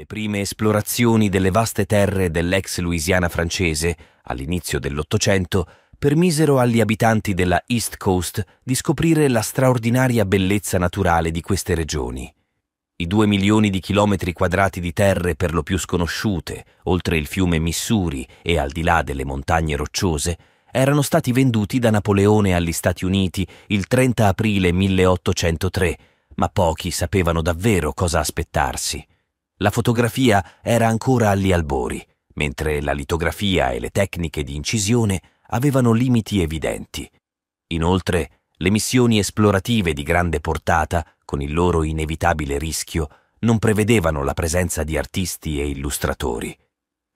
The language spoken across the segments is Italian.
Le prime esplorazioni delle vaste terre dell'ex Louisiana francese, all'inizio dell'Ottocento, permisero agli abitanti della East Coast di scoprire la straordinaria bellezza naturale di queste regioni. I due milioni di chilometri quadrati di terre per lo più sconosciute, oltre il fiume Missouri e al di là delle montagne rocciose, erano stati venduti da Napoleone agli Stati Uniti il 30 aprile 1803, ma pochi sapevano davvero cosa aspettarsi. La fotografia era ancora agli albori, mentre la litografia e le tecniche di incisione avevano limiti evidenti. Inoltre, le missioni esplorative di grande portata, con il loro inevitabile rischio, non prevedevano la presenza di artisti e illustratori.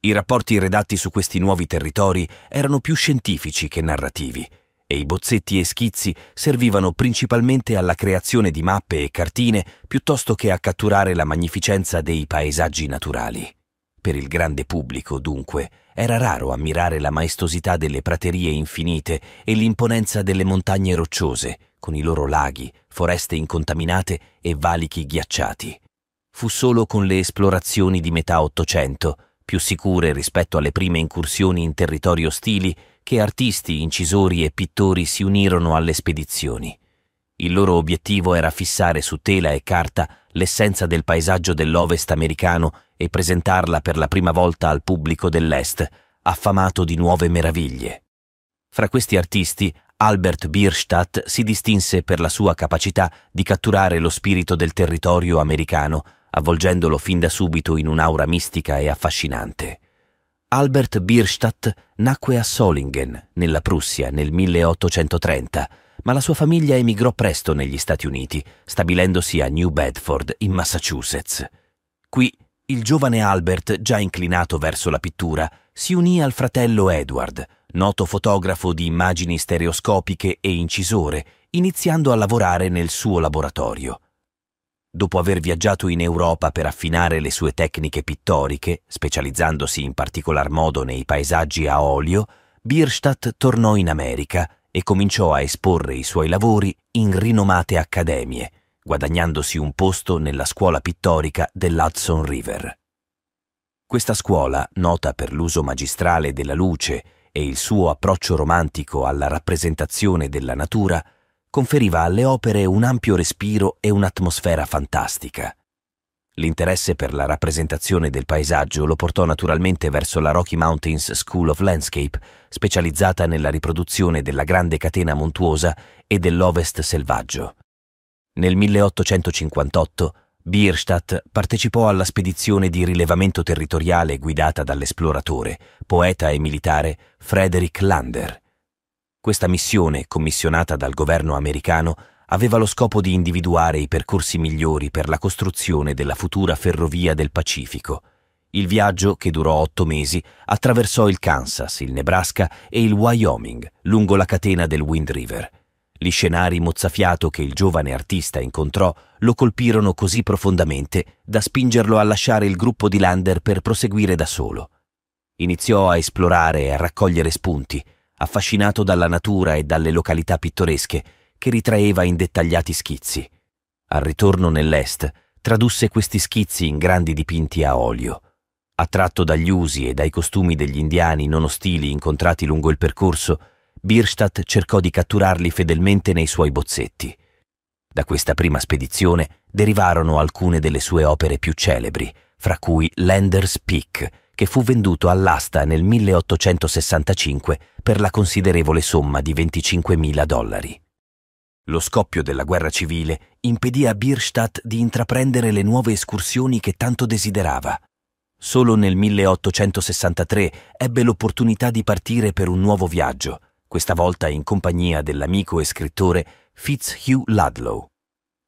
I rapporti redatti su questi nuovi territori erano più scientifici che narrativi, e i bozzetti e schizzi servivano principalmente alla creazione di mappe e cartine piuttosto che a catturare la magnificenza dei paesaggi naturali. Per il grande pubblico, dunque, era raro ammirare la maestosità delle praterie infinite e l'imponenza delle montagne rocciose, con i loro laghi, foreste incontaminate e valichi ghiacciati. Fu solo con le esplorazioni di metà Ottocento, più sicure rispetto alle prime incursioni in territori ostili, che artisti, incisori e pittori si unirono alle spedizioni. Il loro obiettivo era fissare su tela e carta l'essenza del paesaggio dell'ovest americano e presentarla per la prima volta al pubblico dell'est, affamato di nuove meraviglie. Fra questi artisti, Albert Bierstadt si distinse per la sua capacità di catturare lo spirito del territorio americano, avvolgendolo fin da subito in un'aura mistica e affascinante. Albert Bierstadt nacque a Solingen, nella Prussia, nel 1830, ma la sua famiglia emigrò presto negli Stati Uniti, stabilendosi a New Bedford, in Massachusetts. Qui il giovane Albert, già inclinato verso la pittura, si unì al fratello Edward, noto fotografo di immagini stereoscopiche e incisore, iniziando a lavorare nel suo laboratorio dopo aver viaggiato in Europa per affinare le sue tecniche pittoriche, specializzandosi in particolar modo nei paesaggi a olio, Bierstadt tornò in America e cominciò a esporre i suoi lavori in rinomate accademie, guadagnandosi un posto nella scuola pittorica dell'Hudson River. Questa scuola, nota per l'uso magistrale della luce e il suo approccio romantico alla rappresentazione della natura, conferiva alle opere un ampio respiro e un'atmosfera fantastica. L'interesse per la rappresentazione del paesaggio lo portò naturalmente verso la Rocky Mountains School of Landscape, specializzata nella riproduzione della grande catena montuosa e dell'ovest selvaggio. Nel 1858 Bierstadt partecipò alla spedizione di rilevamento territoriale guidata dall'esploratore, poeta e militare Frederick Lander. Questa missione, commissionata dal governo americano, aveva lo scopo di individuare i percorsi migliori per la costruzione della futura ferrovia del Pacifico. Il viaggio, che durò otto mesi, attraversò il Kansas, il Nebraska e il Wyoming lungo la catena del Wind River. Gli scenari mozzafiato che il giovane artista incontrò lo colpirono così profondamente da spingerlo a lasciare il gruppo di Lander per proseguire da solo. Iniziò a esplorare e a raccogliere spunti, affascinato dalla natura e dalle località pittoresche che ritraeva in dettagliati schizzi. Al ritorno nell'est tradusse questi schizzi in grandi dipinti a olio. Attratto dagli usi e dai costumi degli indiani non ostili incontrati lungo il percorso, Birstadt cercò di catturarli fedelmente nei suoi bozzetti. Da questa prima spedizione derivarono alcune delle sue opere più celebri, fra cui Lander's Peak, che fu venduto all'asta nel 1865 per la considerevole somma di 25.000 dollari. Lo scoppio della guerra civile impedì a Bierstadt di intraprendere le nuove escursioni che tanto desiderava. Solo nel 1863 ebbe l'opportunità di partire per un nuovo viaggio, questa volta in compagnia dell'amico e scrittore Fitzhugh Ludlow.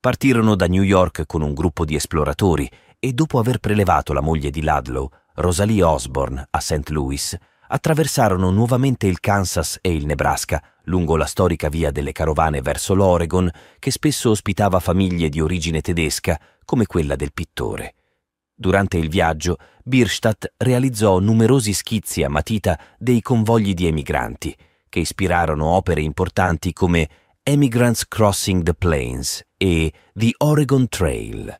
Partirono da New York con un gruppo di esploratori e dopo aver prelevato la moglie di Ludlow Rosalie Osborne a St. Louis, attraversarono nuovamente il Kansas e il Nebraska lungo la storica via delle carovane verso l'Oregon che spesso ospitava famiglie di origine tedesca come quella del pittore. Durante il viaggio, Birstadt realizzò numerosi schizzi a matita dei convogli di emigranti, che ispirarono opere importanti come Emigrants Crossing the Plains e The Oregon Trail.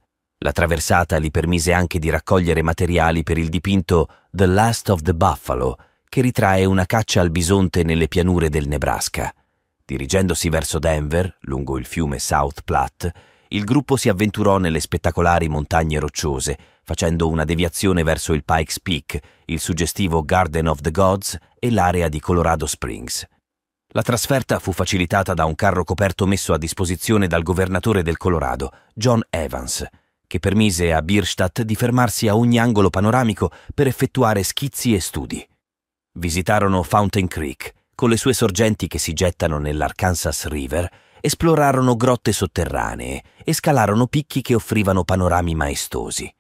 La traversata gli permise anche di raccogliere materiali per il dipinto The Last of the Buffalo, che ritrae una caccia al bisonte nelle pianure del Nebraska. Dirigendosi verso Denver, lungo il fiume South Platte, il gruppo si avventurò nelle spettacolari montagne rocciose, facendo una deviazione verso il Pikes Peak, il suggestivo Garden of the Gods e l'area di Colorado Springs. La trasferta fu facilitata da un carro coperto messo a disposizione dal governatore del Colorado, John Evans, che permise a Birstadt di fermarsi a ogni angolo panoramico per effettuare schizzi e studi. Visitarono Fountain Creek, con le sue sorgenti che si gettano nell'Arkansas River, esplorarono grotte sotterranee e scalarono picchi che offrivano panorami maestosi.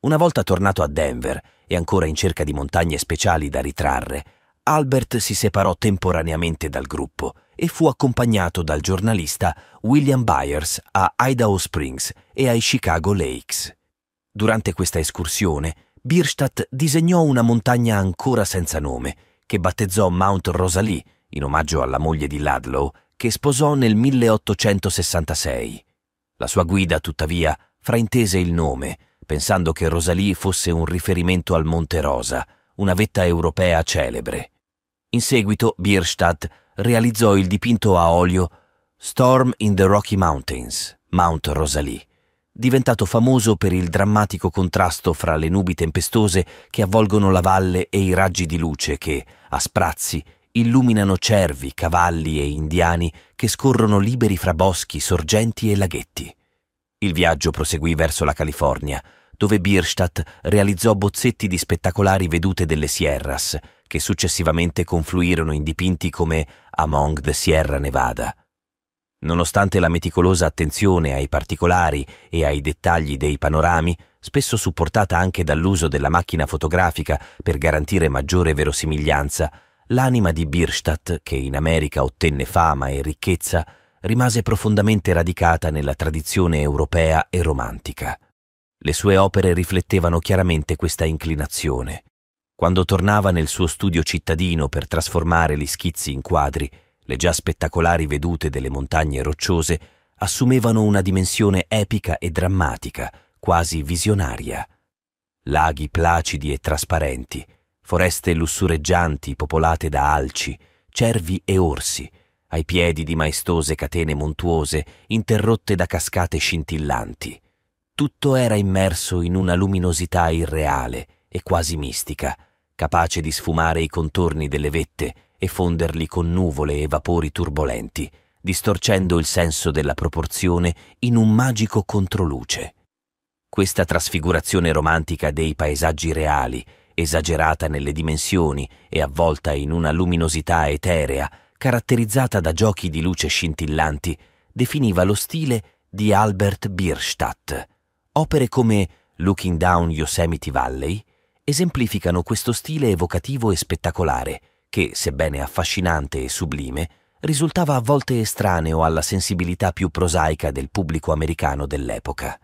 Una volta tornato a Denver e ancora in cerca di montagne speciali da ritrarre, Albert si separò temporaneamente dal gruppo e fu accompagnato dal giornalista William Byers a Idaho Springs e ai Chicago Lakes. Durante questa escursione, Birstadt disegnò una montagna ancora senza nome, che battezzò Mount Rosalie, in omaggio alla moglie di Ludlow, che sposò nel 1866. La sua guida, tuttavia, fraintese il nome, pensando che Rosalie fosse un riferimento al Monte Rosa, una vetta europea celebre. In seguito Bierstadt realizzò il dipinto a olio Storm in the Rocky Mountains, Mount Rosalie, diventato famoso per il drammatico contrasto fra le nubi tempestose che avvolgono la valle e i raggi di luce che, a sprazzi, illuminano cervi, cavalli e indiani che scorrono liberi fra boschi, sorgenti e laghetti. Il viaggio proseguì verso la California, dove Bierstadt realizzò bozzetti di spettacolari vedute delle Sierras, che successivamente confluirono in dipinti come Among the Sierra Nevada. Nonostante la meticolosa attenzione ai particolari e ai dettagli dei panorami, spesso supportata anche dall'uso della macchina fotografica per garantire maggiore verosimiglianza, l'anima di Birstadt, che in America ottenne fama e ricchezza, rimase profondamente radicata nella tradizione europea e romantica. Le sue opere riflettevano chiaramente questa inclinazione. Quando tornava nel suo studio cittadino per trasformare gli schizzi in quadri, le già spettacolari vedute delle montagne rocciose assumevano una dimensione epica e drammatica, quasi visionaria. Laghi placidi e trasparenti, foreste lussureggianti popolate da alci, cervi e orsi, ai piedi di maestose catene montuose interrotte da cascate scintillanti. Tutto era immerso in una luminosità irreale e quasi mistica, capace di sfumare i contorni delle vette e fonderli con nuvole e vapori turbolenti, distorcendo il senso della proporzione in un magico controluce. Questa trasfigurazione romantica dei paesaggi reali, esagerata nelle dimensioni e avvolta in una luminosità eterea, caratterizzata da giochi di luce scintillanti, definiva lo stile di Albert Bierstadt. Opere come Looking Down Yosemite Valley, esemplificano questo stile evocativo e spettacolare, che, sebbene affascinante e sublime, risultava a volte estraneo alla sensibilità più prosaica del pubblico americano dell'epoca.